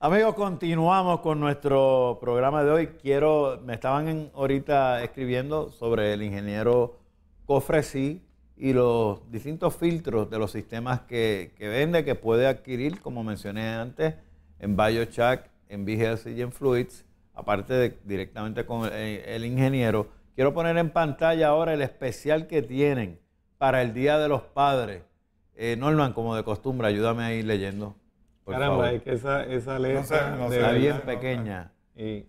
Amigos, continuamos con nuestro programa de hoy. Quiero, me estaban ahorita escribiendo sobre el ingeniero Cofresí y los distintos filtros de los sistemas que, vende, que puede adquirir, como mencioné antes, en BioChack, en VGS y en Fluids, aparte de directamente con el, ingeniero. Quiero poner en pantalla ahora el especial que tienen para el Día de los Padres. Eh, Norman, como de costumbre, ayúdame a ir leyendo. Caramba, es que esa, esa letra está bien pequeña. Y,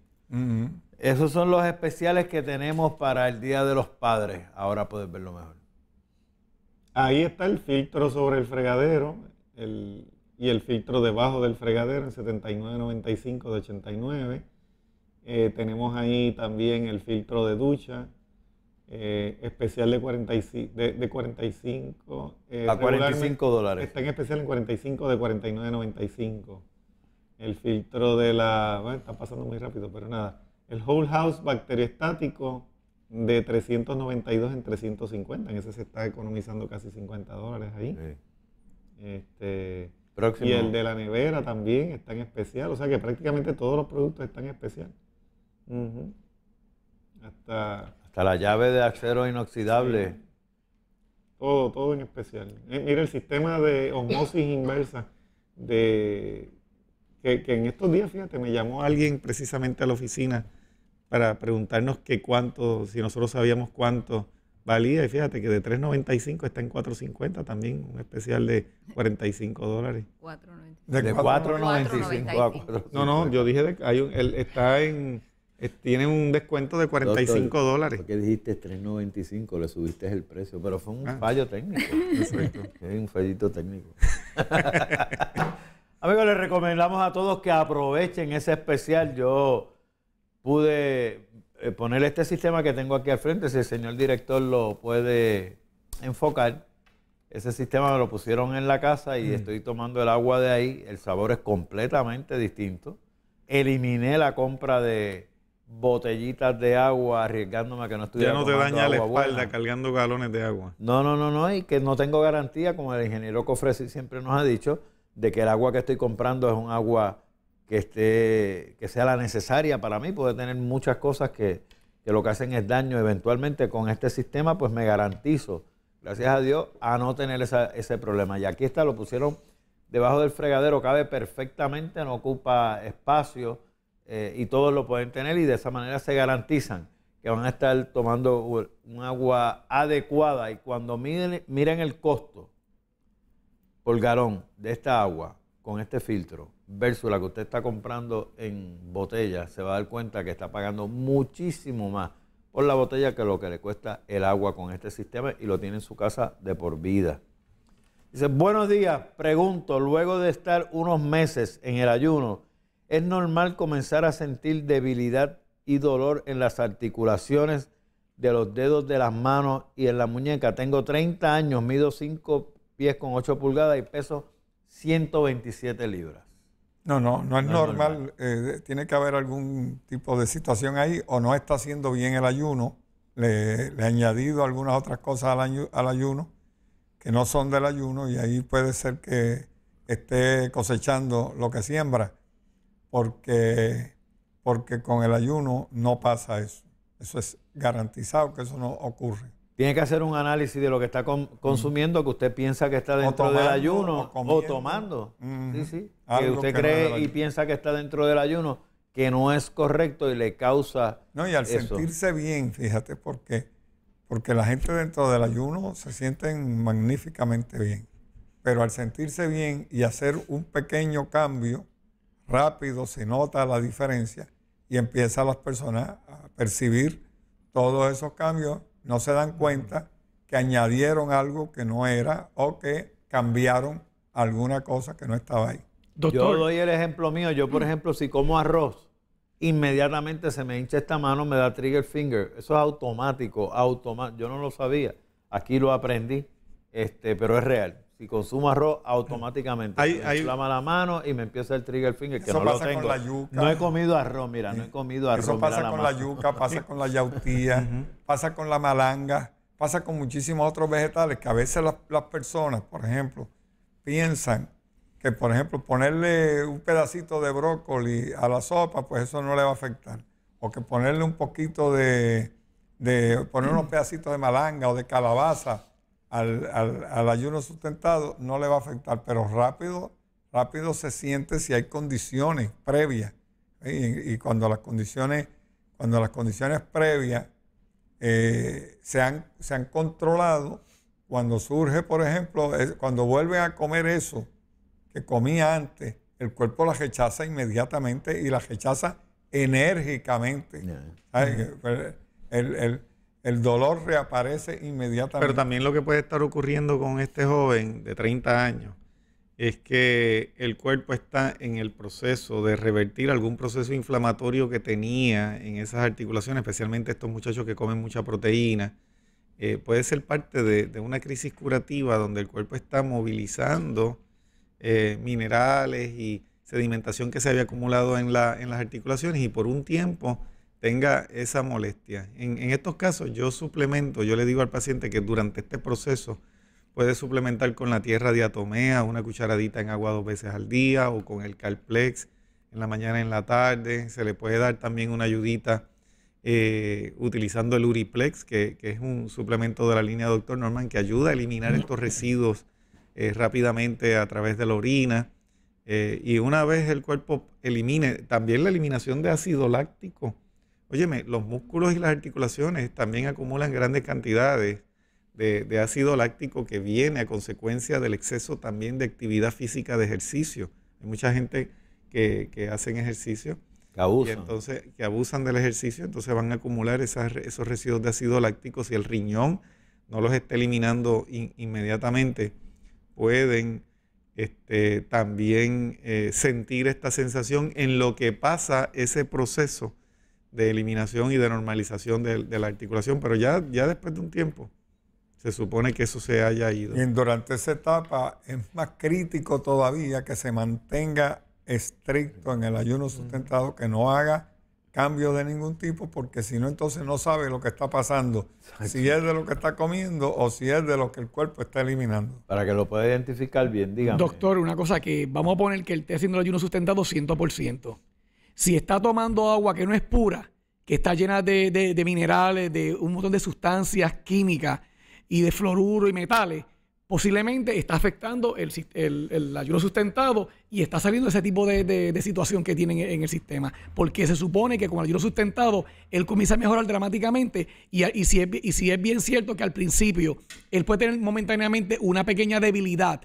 Esos son los especiales que tenemos para el Día de los Padres. Ahora puedes verlo mejor. Ahí está el filtro sobre el fregadero y el filtro debajo del fregadero en 79.95 de 89. Eh, tenemos ahí también el filtro de ducha, eh, especial de 45, de, 45 eh, a 45 dólares. Está en especial en 45 de 49.95. El filtro de la, bueno, está pasando muy rápido, pero nada. El whole house bacteriostático de 392 en 350, en ese se está economizando casi 50 dólares ahí. Este, Próximo. Y el de la nevera también está en especial, o sea que prácticamente todos los productos están en especial. Hasta la llave de acero inoxidable. Todo, todo en especial. Eh, mira, el sistema de osmosis inversa, de, que, en estos días, fíjate, me llamó alguien precisamente a la oficina para preguntarnos qué cuánto, si nosotros sabíamos cuánto valía. Y fíjate que de 3.95 está en 4.50 también, un especial de 45 dólares. 4.95. De 4.95 a No, no, yo dije, de, hay un, está en tiene un descuento de 45 dólares. dólares. que dijiste 3.95, le subiste el precio, pero fue un ah. fallo técnico. Es un fallito técnico. Amigos, les recomendamos a todos que aprovechen ese especial. Yo pude eh, poner este sistema que tengo aquí al frente, si el señor director lo puede enfocar. Ese sistema me lo pusieron en la casa y mm. estoy tomando el agua de ahí. El sabor es completamente distinto. Eliminé la compra de botellitas de agua arriesgándome a que no estuviera. Ya no te daña la espalda cargando galones de agua. No, no, no, no, y que no tengo garantía, como el ingeniero Cofresi siempre nos ha dicho, de que el agua que estoy comprando es un agua que esté, que sea la necesaria para mí, puede tener muchas cosas que, que lo que hacen es daño. Eventualmente con este sistema, pues me garantizo, gracias a Dios, a no tener esa, ese problema. Y aquí está, lo pusieron debajo del fregadero, cabe perfectamente, no ocupa espacio eh, y todos lo pueden tener y de esa manera se garantizan que van a estar tomando un agua adecuada y cuando miren, miren el costo por garón de esta agua con este filtro versus la que usted está comprando en botella, se va a dar cuenta que está pagando muchísimo más por la botella que lo que le cuesta el agua con este sistema y lo tiene en su casa de por vida. Dice, buenos días, pregunto, luego de estar unos meses en el ayuno, es normal comenzar a sentir debilidad y dolor en las articulaciones de los dedos de las manos y en la muñeca. Tengo 30 años, mido 5 pies con 8 pulgadas y peso 127 libras. No, no, no es normal. Eh, tiene que haber algún tipo de situación ahí o no está haciendo bien el ayuno. Le, he ha añadido algunas otras cosas al, ayuno que no son del ayuno y ahí puede ser que esté cosechando lo que siembra porque, porque con el ayuno no pasa eso. Eso es garantizado que eso no ocurre. Tiene que hacer un análisis de lo que está consumiendo, que usted piensa que está dentro del ayuno o, tomando. Que usted cree y piensa que está dentro del ayuno, que no es correcto y le causa. No, y al sentirse bien, fíjate, porque, porque la gente dentro del ayuno se sienten magníficamente bien. Pero al sentirse bien y hacer un pequeño cambio, rápido se nota la diferencia y empiezan las personas a percibir todos esos cambios, no se dan cuenta que añadieron algo que no era o que cambiaron alguna cosa que no estaba ahí. Yo doy el ejemplo mío. Yo, por mm. ejemplo, si como arroz, inmediatamente se me hincha esta mano, me da trigger finger. Eso es automático, automático. Yo no lo sabía. Aquí lo aprendí, este, pero es real si consumo arroz, automáticamente me inflama la mano y me empieza el trigger finger, que eso no pasa lo tengo. Con la yuca. No he comido arroz, mira, no he comido arroz. Eso pasa con la, yuca, pasa con la yautía, pasa con la malanga, pasa con muchísimos otros vegetales que a veces las, personas, por ejemplo, piensan que, por ejemplo, ponerle un pedacito de brócoli a la sopa, pues eso no le va a afectar. O que ponerle un poquito de, de poner unos pedacitos de malanga o de calabaza al, al, al, ayuno sustentado no le va a afectar, pero rápido, rápido se siente si hay condiciones previas. Y, cuando las condiciones, cuando las condiciones previas eh, se, han, se han controlado, cuando surge, por ejemplo, cuando vuelve a comer eso que comía antes, el cuerpo la rechaza inmediatamente y la rechaza enérgicamente. Pues, el, el dolor reaparece inmediatamente. Pero también lo que puede estar ocurriendo con este joven de 30 años es que el cuerpo está en el proceso de revertir algún proceso inflamatorio que tenía en esas articulaciones, especialmente estos muchachos que comen mucha proteína. Eh, puede ser parte de, una crisis curativa donde el cuerpo está movilizando eh, minerales y sedimentación que se había acumulado en, la, en las articulaciones y por un tiempo tenga esa molestia. En, estos casos yo suplemento, yo le digo al paciente que durante este proceso puede suplementar con la tierra diatomea una cucharadita en agua dos veces al día o con el calplex en la mañana y en la tarde. Se le puede dar también una ayudita eh, utilizando el uriplex, que, es un suplemento de la línea Doctor Norman que ayuda a eliminar estos residuos eh, rápidamente a través de la orina. Eh, y una vez el cuerpo elimine, también la eliminación de ácido láctico, Óyeme, los músculos y las articulaciones también acumulan grandes cantidades de, ácido láctico que viene a consecuencia del exceso también de actividad física de ejercicio. Hay mucha gente que, hacen ejercicio. Que abusan. Y entonces, que abusan del ejercicio, entonces van a acumular esos residuos de ácido láctico. Si el riñón no los está eliminando inmediatamente, pueden este, también eh, sentir esta sensación en lo que pasa ese proceso de eliminación y de normalización de, la articulación, pero ya, ya después de un tiempo se supone que eso se haya ido. Y durante esa etapa es más crítico todavía que se mantenga estricto en el ayuno sustentado, que no haga cambio de ningún tipo, porque si no, entonces no sabe lo que está pasando, si es de lo que está comiendo o si es de lo que el cuerpo está eliminando. Para que lo pueda identificar bien, digamos. Doctor, una cosa que vamos a poner que el haciendo el ayuno sustentado 100% si está tomando agua que no es pura, que está llena de, minerales, de un montón de sustancias químicas y de fluoruro y metales, posiblemente está afectando el, ayuno sustentado y está saliendo ese tipo de, situación que tienen en el sistema. Porque se supone que con el ayuno sustentado él comienza a mejorar dramáticamente y, y, y si es bien cierto que al principio él puede tener momentáneamente una pequeña debilidad,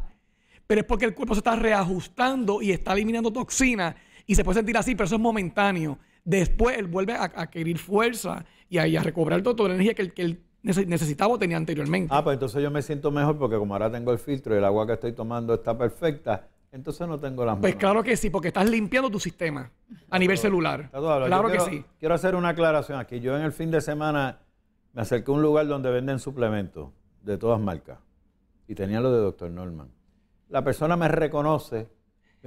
pero es porque el cuerpo se está reajustando y está eliminando toxinas y se puede sentir así, pero eso es momentáneo. Después él vuelve a, adquirir fuerza y a, recobrar toda la energía que, él necesitaba o tenía anteriormente. Ah, pues entonces yo me siento mejor porque como ahora tengo el filtro y el agua que estoy tomando está perfecta, entonces no tengo las pues manos. Pues claro que sí, porque estás limpiando tu sistema a nivel celular. Claro que sí. Quiero hacer una aclaración aquí. Yo en el fin de semana me acerqué a un lugar donde venden suplementos de todas marcas y tenía lo de Dr. Norman. La persona me reconoce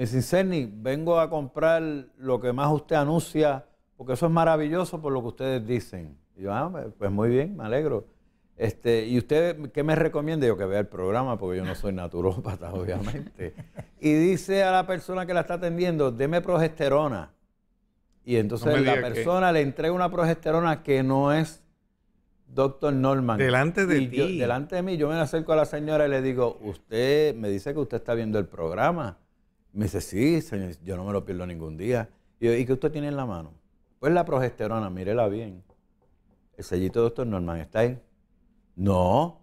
dice, Cerny, vengo a comprar lo que más usted anuncia, porque eso es maravilloso por lo que ustedes dicen. Y yo, ah, pues, pues muy bien, me alegro. Este, ¿Y usted qué me recomienda? Yo que vea el programa, porque yo no soy naturópata, obviamente. Y dice a la persona que la está atendiendo, deme progesterona. Y entonces la persona le entrega una progesterona que no es doctor Norman. Delante de delante de mí, yo me acerco a la señora y le digo, usted me dice que usted está viendo el programa. Me dice, sí, señor, yo no me lo pierdo ningún día. Y yo, ¿y qué usted tiene en la mano? Pues la progesterona, mírela bien. El sellito de doctor Norman está ahí. No,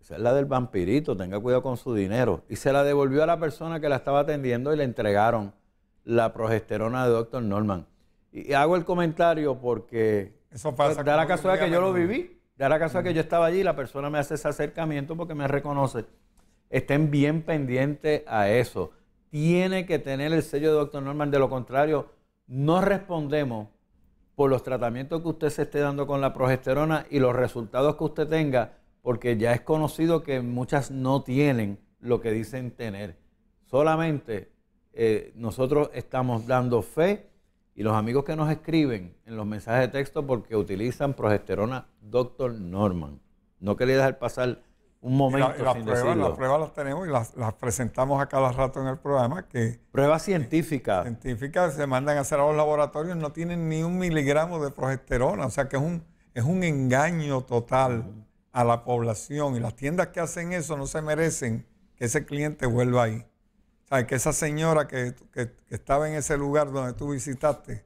esa es la del vampirito, tenga cuidado con su dinero. Y se la devolvió a la persona que la estaba atendiendo y le entregaron la progesterona de doctor Norman. Y hago el comentario porque Eso pasa da la casualidad que yo lo viví, da la casualidad que yo estaba allí, la persona me hace ese acercamiento porque me reconoce. Estén bien pendientes a eso tiene que tener el sello de Dr. Norman, de lo contrario, no respondemos por los tratamientos que usted se esté dando con la progesterona y los resultados que usted tenga, porque ya es conocido que muchas no tienen lo que dicen tener. Solamente eh, nosotros estamos dando fe y los amigos que nos escriben en los mensajes de texto porque utilizan progesterona Dr. Norman. No quería dejar pasar un momento. Las pruebas prueba las tenemos y las, presentamos a cada rato en el programa. que Pruebas científicas. Científicas se mandan a hacer a los laboratorios, no tienen ni un miligramo de progesterona, o sea que es un, es un engaño total a la población y las tiendas que hacen eso no se merecen que ese cliente vuelva ahí. O sea, que esa señora que, que estaba en ese lugar donde tú visitaste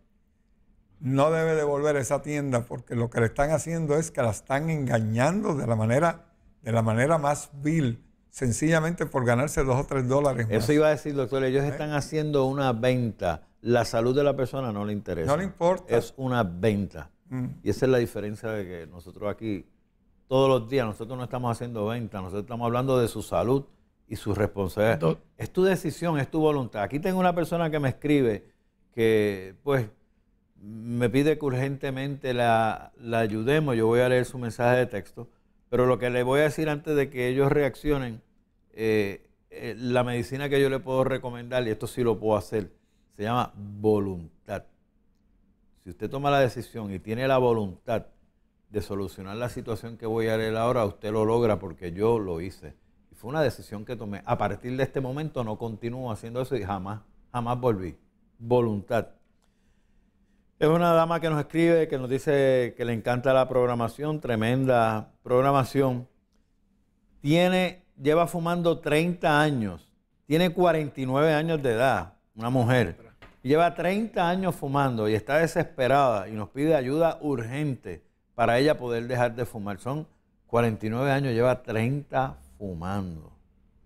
no debe devolver esa tienda porque lo que le están haciendo es que la están engañando de la manera de la manera más vil, sencillamente por ganarse dos o tres dólares. Eso iba a decir, doctor, ellos ¿Eh? están haciendo una venta. La salud de la persona no le interesa. No le importa. Es una venta. Mm. Y esa es la diferencia de que nosotros aquí, todos los días, nosotros no estamos haciendo venta, nosotros estamos hablando de su salud y su responsabilidad. es tu decisión, es tu voluntad. Aquí tengo una persona que me escribe que, pues, me pide que urgentemente la ayudemos. Yo voy a leer su mensaje de texto pero lo que le voy a decir antes de que ellos reaccionen, eh, eh, la medicina que yo le puedo recomendar, y esto sí lo puedo hacer, se llama voluntad. Si usted toma la decisión y tiene la voluntad de solucionar la situación que voy a leer ahora, usted lo logra porque yo lo hice. Y fue una decisión que tomé. A partir de este momento no continúo haciendo eso y jamás, jamás volví. Voluntad. Es una dama que nos escribe, que nos dice que le encanta la programación, tremenda programación. Tiene, lleva fumando 30 años, tiene 49 años de edad, una mujer. Lleva 30 años fumando y está desesperada y nos pide ayuda urgente para ella poder dejar de fumar. Son 49 años, lleva 30 fumando.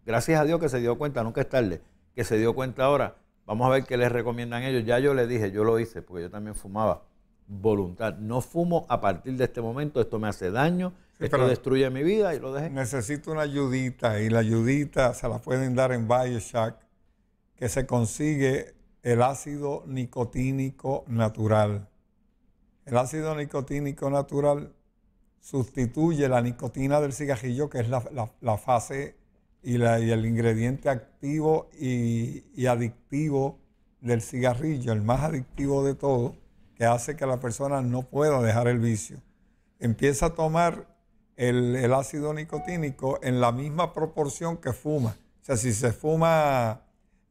Gracias a Dios que se dio cuenta, nunca es tarde, que se dio cuenta ahora Vamos a ver qué les recomiendan ellos. Ya yo les dije, yo lo hice, porque yo también fumaba. Voluntad. No fumo a partir de este momento, esto me hace daño, esto destruye mi vida y lo dejé. Necesito una ayudita y la ayudita se la pueden dar en Bioshack que se consigue el ácido nicotínico natural. El ácido nicotínico natural sustituye la nicotina del cigarrillo, que es la fase y, el ingrediente activo y, adictivo del cigarrillo, el más adictivo de todo, que hace que la persona no pueda dejar el vicio. Empieza a tomar el, ácido nicotínico en la misma proporción que fuma. O sea, si se fuma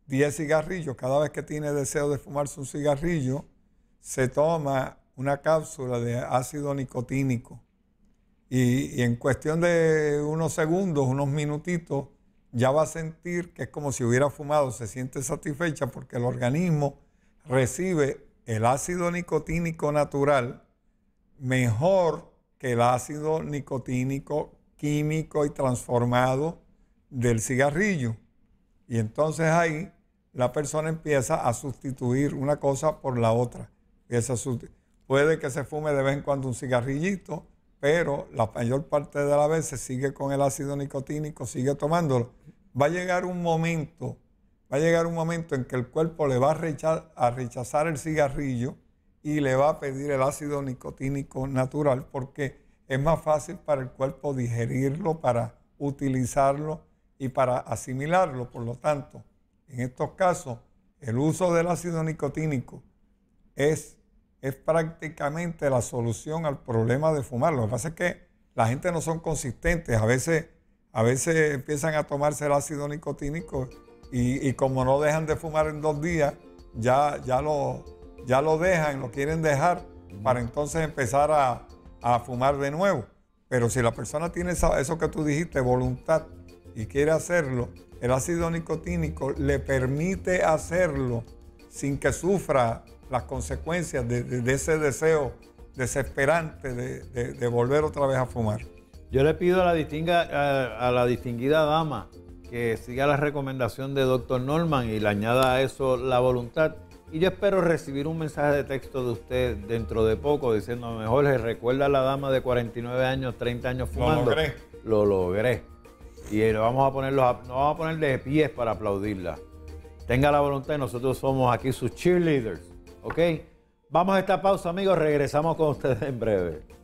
10 cigarrillos, cada vez que tiene deseo de fumarse un cigarrillo, se toma una cápsula de ácido nicotínico. y, en cuestión de unos segundos, unos minutitos, ya va a sentir que es como si hubiera fumado, se siente satisfecha porque el organismo recibe el ácido nicotínico natural mejor que el ácido nicotínico químico y transformado del cigarrillo. Y entonces ahí la persona empieza a sustituir una cosa por la otra. Puede que se fume de vez en cuando un cigarrillito, pero la mayor parte de las veces sigue con el ácido nicotínico, sigue tomándolo. Va a llegar un momento, va a llegar un momento en que el cuerpo le va a rechazar el cigarrillo y le va a pedir el ácido nicotínico natural porque es más fácil para el cuerpo digerirlo, para utilizarlo y para asimilarlo. Por lo tanto, en estos casos, el uso del ácido nicotínico es es prácticamente la solución al problema de fumar. Lo que pasa es que la gente no son consistentes. A veces, a veces empiezan a tomarse el ácido nicotínico y, como no dejan de fumar en dos días, ya, ya, lo, ya lo dejan, lo quieren dejar para entonces empezar a, fumar de nuevo. Pero si la persona tiene eso que tú dijiste, voluntad, y quiere hacerlo, el ácido nicotínico le permite hacerlo sin que sufra las consecuencias de, ese deseo desesperante de, volver otra vez a fumar. Yo le pido a la, distinga, a, la distinguida dama que siga la recomendación de doctor Norman y le añada a eso la voluntad. Y yo espero recibir un mensaje de texto de usted dentro de poco diciendo, mejor Jorge, recuerda a la dama de 49 años, 30 años fumando. Lo logré. Lo logré. Y eh, vamos a poner, nos vamos a poner de pies para aplaudirla tenga la voluntad nosotros somos aquí sus cheerleaders. ¿Ok? Vamos a esta pausa, amigos. Regresamos con ustedes en breve.